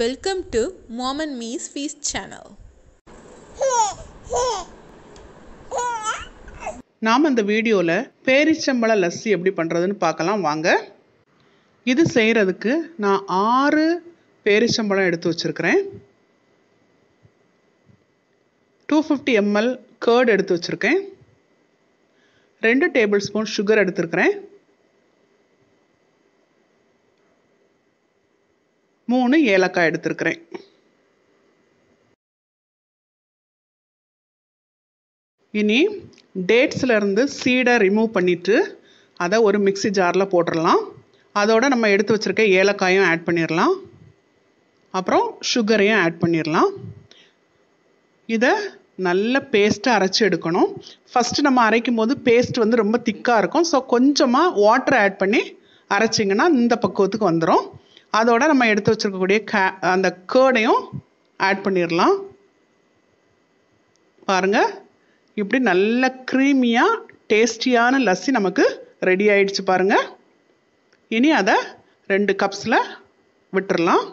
welcome to mom and மீஸ் ஃபீஸ் channel நாம் இந்த வீடியோவில் பேரிச்சம்பழ லஸ்ஸி எப்படி பண்ணுறதுன்னு பார்க்கலாம் வாங்க இது செய்கிறதுக்கு நான் ஆறு பேரிச்சம்பழம் எடுத்து வச்சுருக்கிறேன் டூ ஃபிஃப்டி எம்எல் கேர்ட் எடுத்து வச்சுருக்கேன் ரெண்டு டேபிள் ஸ்பூன் சுகர் எடுத்துருக்கிறேன் மூணு ஏலக்காய் எடுத்திருக்கிறேன் இனி டேட்ஸ்லேருந்து சீடை ரிமூவ் பண்ணிவிட்டு அதை ஒரு மிக்சி ஜாரில் போட்டுடலாம் அதோடு நம்ம எடுத்து வச்சுருக்க ஏலக்காயும் ஆட் பண்ணிடலாம் அப்புறம் சுகரையும் ஆட் பண்ணிடலாம் இதை நல்ல பேஸ்ட்டை அரைச்சி எடுக்கணும் ஃபஸ்ட்டு நம்ம அரைக்கும் போது பேஸ்ட் வந்து ரொம்ப திக்காக இருக்கும் ஸோ கொஞ்சமாக வாட்டர் ஆட் பண்ணி அரைச்சிங்கன்னா இந்த பக்குவத்துக்கு வந்துடும் அதோட நம்ம எடுத்து வச்சுருக்கக்கூடிய கே அந்த கேர்டையும் ஆட் பண்ணிடலாம் பாருங்கள் இப்படி நல்ல க்ரீமியாக டேஸ்டியான லஸ்ஸி நமக்கு ரெடி ஆயிடுச்சு பாருங்கள் இனி அதை ரெண்டு கப்ஸில் விட்டுடலாம்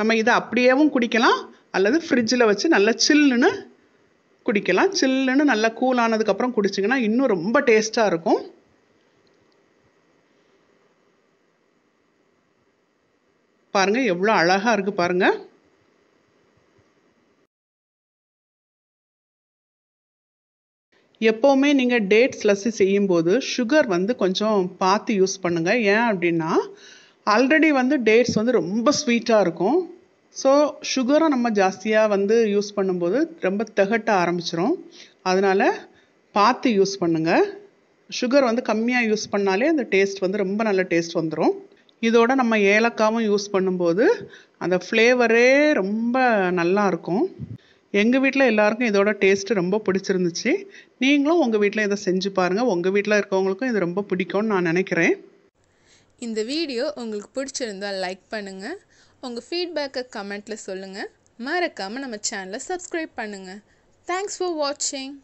நம்ம இதை அப்படியேவும் குடிக்கலாம் அல்லது ஃப்ரிட்ஜில் வச்சு நல்லா சில்லுன்னு குடிக்கலாம் சில்லுன்னு நல்லா கூல் ஆனதுக்கப்புறம் குடிச்சிங்கன்னா இன்னும் ரொம்ப டேஸ்ட்டாக இருக்கும் பாருங்கள் எவ்வளோ அழகாக இருக்கு பாருங்கள் எப்போவுமே நீங்கள் டேட்ஸ் லஸ்ஸி செய்யும்போது சுகர் வந்து கொஞ்சம் பார்த்து யூஸ் பண்ணுங்கள் ஏன் அப்படின்னா ஆல்ரெடி வந்து டேட்ஸ் வந்து ரொம்ப ஸ்வீட்டாக இருக்கும் ஸோ சுகரை நம்ம ஜாஸ்தியாக வந்து யூஸ் பண்ணும்போது ரொம்ப திகட்ட ஆரம்பிச்சிரும் அதனால் பார்த்து யூஸ் பண்ணுங்கள் சுகர் வந்து கம்மியாக யூஸ் பண்ணாலே அந்த டேஸ்ட் வந்து ரொம்ப நல்ல டேஸ்ட் வந்துடும் இதோட நம்ம ஏலக்காவும் யூஸ் பண்ணும்போது அந்த ஃப்ளேவரே ரொம்ப நல்லாயிருக்கும் எங்கள் வீட்டில் எல்லாருக்கும் இதோட டேஸ்ட்டு ரொம்ப பிடிச்சிருந்துச்சு நீங்களும் உங்கள் வீட்டில் இதை செஞ்சு பாருங்கள் உங்கள் வீட்டில் இருக்கவங்களுக்கும் இது ரொம்ப பிடிக்கும்னு நான் நினைக்கிறேன் இந்த வீடியோ உங்களுக்கு பிடிச்சிருந்தால் லைக் பண்ணுங்கள் உங்கள் ஃபீட்பேக்கை கமெண்ட்டில் சொல்லுங்கள் மறக்காமல் நம்ம சேனலை சப்ஸ்கிரைப் பண்ணுங்கள் தேங்க்ஸ் ஃபார் வாட்சிங்